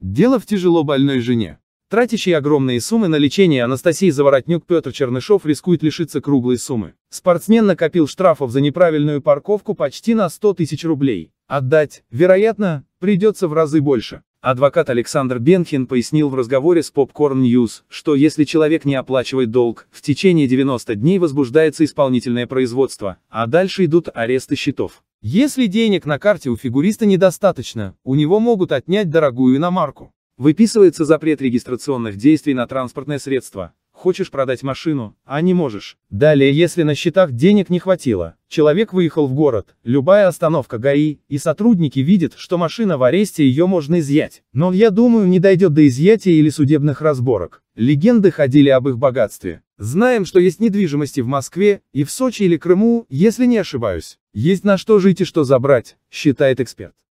Дело в тяжело больной жене. Тратящий огромные суммы на лечение Анастасии Заворотнюк Петр Чернышов рискует лишиться круглой суммы. Спортсмен накопил штрафов за неправильную парковку почти на 100 тысяч рублей. Отдать, вероятно, придется в разы больше. Адвокат Александр Бенхин пояснил в разговоре с Popcorn News, что если человек не оплачивает долг, в течение 90 дней возбуждается исполнительное производство, а дальше идут аресты счетов. Если денег на карте у фигуриста недостаточно, у него могут отнять дорогую иномарку. Выписывается запрет регистрационных действий на транспортное средство. Хочешь продать машину, а не можешь. Далее, если на счетах денег не хватило, человек выехал в город, любая остановка ГАИ, и сотрудники видят, что машина в аресте, ее можно изъять. Но, я думаю, не дойдет до изъятия или судебных разборок. Легенды ходили об их богатстве. Знаем, что есть недвижимости в Москве, и в Сочи или Крыму, если не ошибаюсь. Есть на что жить и что забрать, считает эксперт.